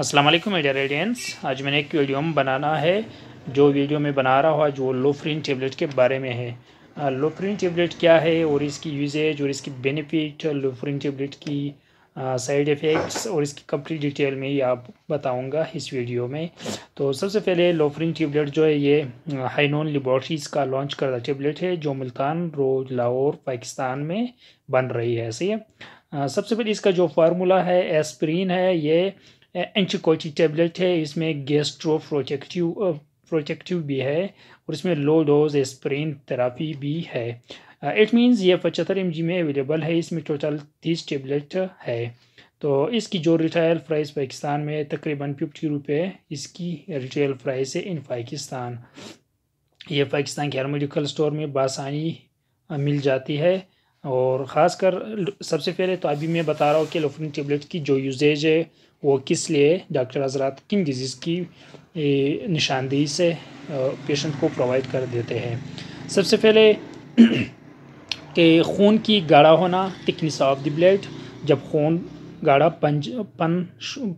असलम वालेकुम रेडियंस आज मैंने एक वीडियो में बनाना है जो वीडियो में बना रहा हूँ आज वो टेबलेट के बारे में है लोफ्रीन टेबलेट क्या है और इसकी यूजेज और इसकी बेनिफिट लोफ्रीन टेबलेट की साइड इफ़ेक्ट्स और इसकी कंप्लीट डिटेल में ही आप बताऊंगा इस वीडियो में तो सबसे पहले लोफरिन टेबलेट जो है ये हाइनोन लेबॉट्रीज़ का लॉन्च करदा टेबलेट है जो मुल्तान रोज लाहौर पाकिस्तान में बन रही है ऐसे सबसे पहले इसका जो फार्मूला है एस्प्रीन है ये एंटीकोटी टेबलेट है इसमें गेस्ट्रो प्रोटेक्टिव प्रोटेक्टिव भी है और इसमें लो डोज स्प्रेन थेरापी भी है इट मींस ये पचहत्तर एम में अवेलेबल है इसमें टोटल तीस टेबलेट है तो इसकी जो रिटेल प्राइस पाकिस्तान में तकरीबन फिफ्टी रुपये इसकी रिटेल प्राइस है इन पाकिस्तान ये पाकिस्तान के हर मेडिकल स्टोर में बासानी मिल जाती है और ख़ास कर सबसे पहले तो अभी मैं बता रहा हूँ कि लोफिन टेबलेट की जो यूजेज है वो किस लिए डॉक्टर हजरात किन डिजीज़ की निशानदेही से पेशेंट को प्रोवाइड कर देते हैं सबसे पहले कि खून की गाढ़ा होना थिकनेस ऑफ द ब्लड जब खून गाढ़ा पंज पन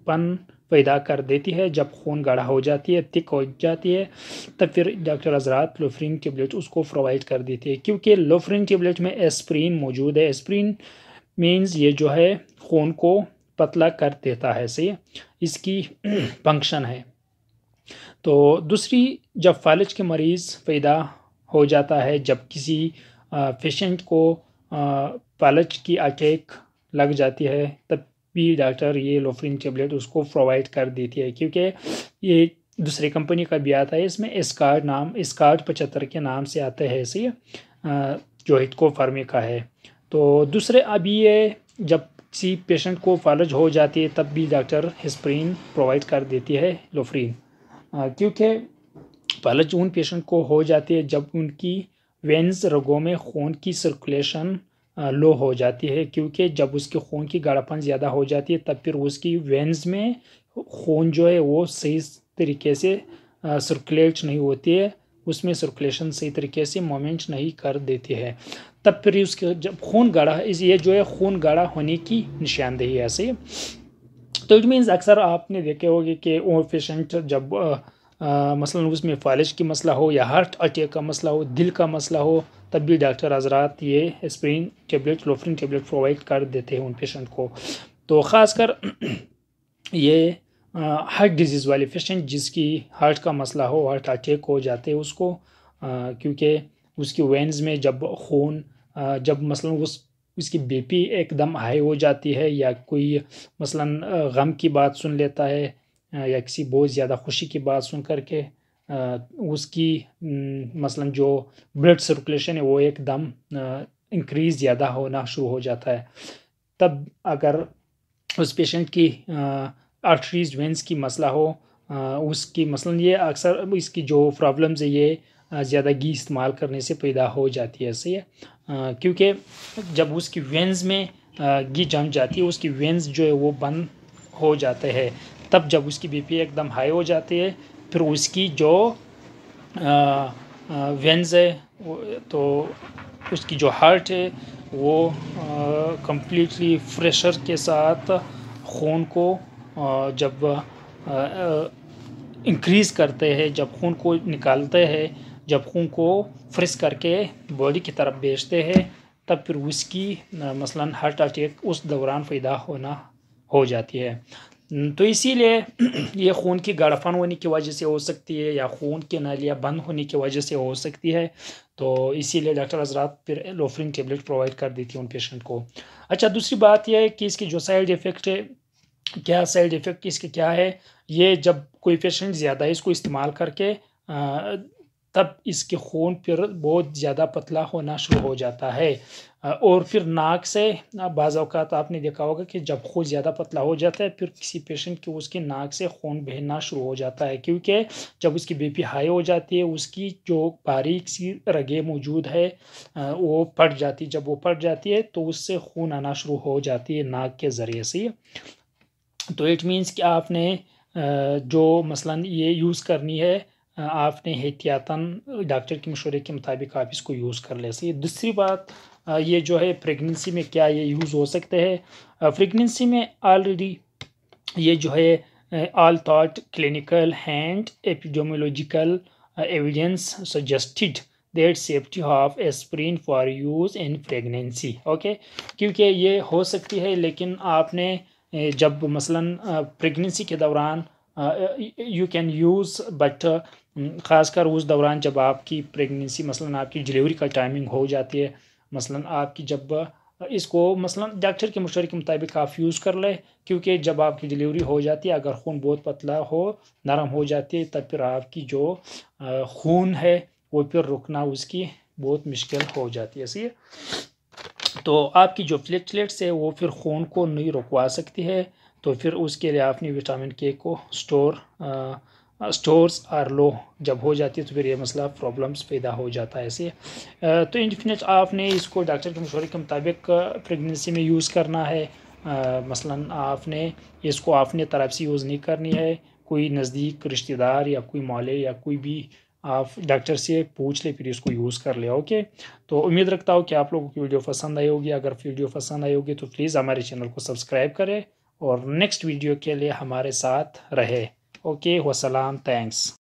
पन पैदा कर देती है जब खून गाढ़ा हो जाती है थिक हो जाती है तब फिर डॉक्टर हजरात लोफ्रीन टेबलेट उसको प्रोवाइड कर देती है क्योंकि लोफ्रीन टेबलेट में एस्प्रीन मौजूद है एस्प्रीन मीन्स ये जो है खून को पतला कर देता है से इसकी फंक्शन है तो दूसरी जब फालिज के मरीज़ पैदा हो जाता है जब किसी पेशेंट को फालच की अटैक लग जाती है तब भी डॉक्टर ये लोफरिन टेबलेट उसको प्रोवाइड कर देती है क्योंकि ये दूसरी कंपनी का भी आता है इसमें इसकार्ड नाम इसकार्ड पचहत्तर के नाम से आते है इसे जो हिटको फार्मी का है तो दूसरे अभी ये जब किसी पेशेंट को फालज हो जाती है तब भी डॉक्टर हिस्प्रीन प्रोवाइड कर देती है लोफ्रीन क्योंकि फॉलज उन पेशेंट को हो जाती है जब उनकी वेंस रगों में खून की सर्कुलेशन लो हो जाती है क्योंकि जब उसके खून की गाढ़ापन ज़्यादा हो जाती है तब फिर उसकी वेंस में खून जो है वो सही तरीके से सर्कुलेट नहीं होती है उसमें सर्कुलेशन सही तरीके से मोमेंट नहीं कर देती है तब फिर उसके जब खून गाढ़ा इस ये जो है खून गाढ़ा होने की निशानदेही है ऐसे तो इट मीन्स अक्सर आपने देखे होंगे कि वो पेशेंट जब आ, आ, मसलन उसमें फालिश की मसला हो या हार्ट अटैक का मसला हो दिल का मसला हो तब भी डॉक्टर हजरात ये स्प्रिन टेबलेट लोफरिन टेबलेट प्रोवाइड कर देते हैं उन पेशेंट को तो ख़ास कर ये हार्ट डिजीज़ वाले पेशेंट जिसकी हार्ट का मसला हो हार्ट अटैक हो जाते हैं उसको क्योंकि उसकी वेंस में जब खून जब मसलन उस उसकी बीपी एकदम हाई हो जाती है या कोई मसलन गम की बात सुन लेता है या किसी बहुत ज़्यादा खुशी की बात सुन करके उसकी मसलन जो ब्लड सर्कुलेशन है वो एकदम इंक्रीज ज़्यादा होना शुरू हो जाता है तब अगर उस पेशेंट की आर्टरीज वेंस की मसला हो उसकी मसलन ये अक्सर इसकी जो प्रॉब्लम्स है ये ज़्यादा घी इस्तेमाल करने से पैदा हो जाती है ऐसे क्योंकि जब उसकी वेंस में घी जम जाती है उसकी वेंस जो है वो बंद हो जाते हैं तब जब उसकी बीपी एकदम हाई हो जाती है फिर उसकी जो वेंस है तो उसकी जो हार्ट है वो कम्प्लीटली फ्रेशर के साथ खून को आ, जब इंक्रीज़ करते हैं जब खून को निकालते हैं जब खून को फ्रेश करके बॉडी की तरफ बेचते हैं तब फिर उसकी मसलन हार्ट अटैक उस दौरान पैदा होना हो जाती है तो इसीलिए ये खून की गड़फन होने की वजह से हो सकती है या खून के नालियाँ बंद होने की वजह से हो सकती है तो इसीलिए डॉक्टर हजरात फिर लोफरिन टेबलेट प्रोवाइड कर देती हैं उन पेशेंट को अच्छा दूसरी बात यह है कि इसकी जो साइड इफ़ेक्ट है क्या साइड इफ़ेक्ट इसके क्या है ये जब कोई पेशेंट ज़्यादा इसको इस्तेमाल करके तब इसके खून फिर बहुत ज़्यादा पतला होना शुरू हो जाता है और फिर नाक से बाज़ अवत आपने देखा होगा कि जब खून ज़्यादा पतला हो जाता है फिर किसी पेशेंट की उसके नाक से खून बहना शुरू हो जाता है क्योंकि जब उसकी बीपी हाई हो जाती है उसकी जो बारीक सी रगे मौजूद है वो फट जाती जब वो फट जाती है तो उससे खून आना शुरू हो जाती है नाक के ज़रिए से तो इट मीन्स कि आपने जो मसलन ये यूज़ करनी है आपने एहतियातन डॉक्टर के मशवरे के मुताबिक आप इसको यूज़ कर ले सकते दूसरी बात ये जो है प्रेगनेंसी में क्या ये यूज़ हो सकते हैं प्रेगनेंसी में ऑलरेडी ये जो है although clinical and epidemiological evidence suggested that safety of aspirin for use in pregnancy okay क्योंकि ये हो सकती है लेकिन आपने जब मसलन प्रेगनेंसी के दौरान यू कैन यूज़ बट ख़ासकर उस दौरान जब आपकी प्रेगनेंसी मसलन आपकी डिलीवरी का टाइमिंग हो जाती है मसलन आपकी जब uh, इसको मसलन डॉक्टर के मशवरे के मुताबिक आप यूज़ कर लें क्योंकि जब आपकी डिलीवरी हो जाती है अगर खून बहुत पतला हो नरम हो जाती है तब फिर आपकी जो uh, खून है वो फिर रुकना उसकी बहुत मुश्किल हो जाती है सही है तो आपकी जो प्लेटलेट्स है वो फिर खून को नहीं रुकवा सकती है तो फिर उसके लिए आपने विटामिन के को store ah, stores are low जब हो जाती है तो फिर ये मसला प्रॉब्लम्स पैदा हो जाता है ऐसे तो इनफिनिट आपने इसको डॉक्टर के मशोरे के मुताबिक प्रेगनेंसी में यूज़ करना है आ, मसलन आपने इसको आपने तरफ से यूज़ नहीं करनी है कोई नज़दीक रिश्तेदार या कोई मौले या कोई भी आप डॉक्टर से पूछ ले फिर इसको यूज़ कर ले ओके तो उम्मीद रखता हूँ कि आप लोगों की वीडियो पसंद आई होगी अगर वीडियो पसंद आई होगी तो प्लीज़ हमारे चैनल को सब्सक्राइब करें और नेक्स्ट वीडियो के लिए हमारे साथ रहे ओके वसलाम थैंक्स